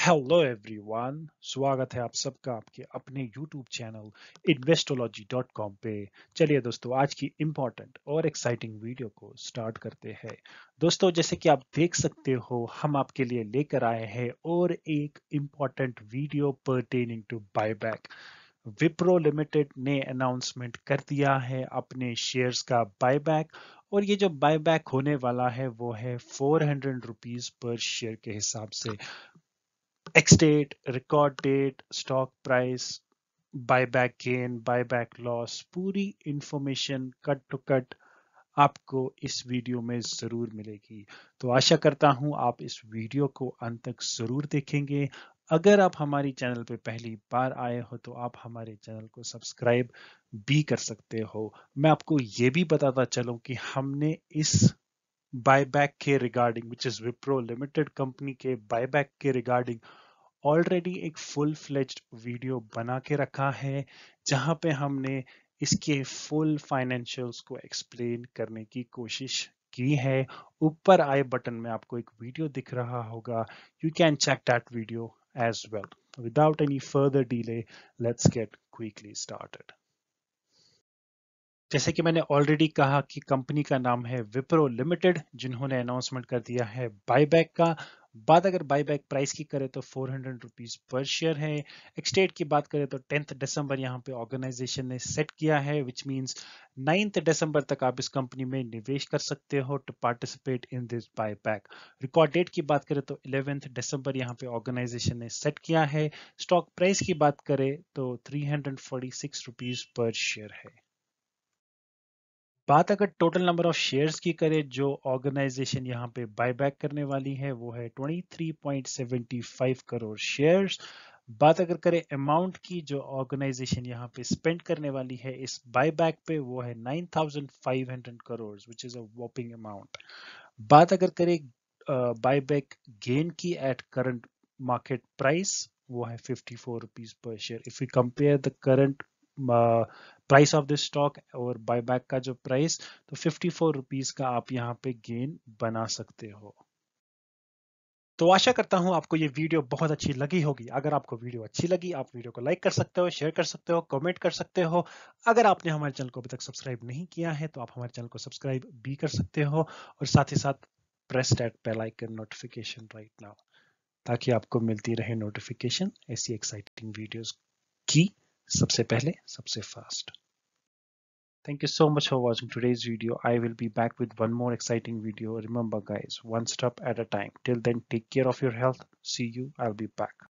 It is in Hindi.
हेलो एवरीवन स्वागत है आप सबका आपके अपने यूट्यूब चैनल कॉम पे चलिए दोस्तों आज की इम्पोर्टेंट और एक्साइटिंग वीडियो को स्टार्ट करते हैं दोस्तों जैसे कि आप देख सकते हो हम आपके लिए लेकर आए हैं और एक important video pertaining to buyback Wipro limited ने अनाउंसमेंट कर दिया है अपने शेयर्स का बायबैक और ये जो बायबैक होने वाला है वो है four hundred rupees per share के हिसाब से X date, record date, stock price, buyback gain buyback loss पूरी इंफॉर्मेशन कट टू कट आपको इस वीडियो में ज़रूर मिलेगी तो आशा करता हूं आप इस वीडियो को अंत तक ज़रूर देखेंगे अगर आप हमारी चैनल पर पहली बार आए हो तो आप हमारे चैनल को सब्सक्राइब भी कर सकते हो मैं आपको ये भी बताता चलूं कि हमने इस बायबैक के regarding which is Wipro limited company के बायबैक के रिगार्डिंग ऑलरेडी एक फुल फ्लेज्ड वीडियो बना के रखा है जहां पे हमने इसके फुल फाइनेंशियल्स को एक्सप्लेन करने की कोशिश की है ऊपर आई बटन में आपको एक वीडियो दिख रहा होगा you can check that video as well without any further delay let's get quickly started जैसे कि मैंने ऑलरेडी कहा कि कंपनी का नाम है विप्रो लिमिटेड जिन्होंने अनाउंसमेंट कर दिया है बायबैक का बात अगर बाईबैक प्राइस की करें तो four hundred rupees per share है एक्सटेट की बात करें तो टेंथ दिसंबर यहाँ पे ऑर्गेनाइजेशन ने सेट किया है विच मीन्स नाइन्थ दिसंबर तक आप इस कंपनी में निवेश कर सकते हो to participate in this buyback record date की बात करें तो इलेवेंथ दिसंबर यहाँ पे ऑर्गेनाइजेशन ने सेट किया है स्टॉक प्राइस की बात करें तो three hundred forty six rupees per share है बात अगर टोटल नंबर ऑफ शेयर्स की करें जो ऑर्गेनाइजेशन यहाँ पे बायबैक करने वाली है वो है 23.75 करोड़ शेयर्स बात अगर करें अमाउंट की जो ऑर्गेनाइजेशन यहाँ पे स्पेंड करने वाली है इस बायबैक पे वो है 9,500 crore which is a whopping amount बात अगर करें बायबैक गेन की एट करंट मार्केट प्राइस वो है 54 rupees per share if you compare the current price of this stock और बायबैक का जो प्राइस तो फिफ्टी फोर रुपीज का आप यहाँ पे गेन बना सकते हो तो आशा करता हूं आपको ये वीडियो बहुत अच्छी लगी होगी अगर आपको वीडियो अच्छी लगी आप वीडियो को लाइक कर सकते हो शेयर कर सकते हो कमेंट कर सकते हो अगर आपने हमारे चैनल को अभी तक सब्सक्राइब नहीं किया है तो आप हमारे चैनल को सब्सक्राइब भी कर सकते हो और साथ ही साथ press that bell notification right now ताकि आपको मिलती रहे नोटिफिकेशन ऐसी एक्साइटिंग वीडियो की सबसे पहले सबसे fast Thank you so much for watching today's video. I will be back with one more exciting video. Remember guys, one step at a time. Till then, take care of your health. See you. I'll be back.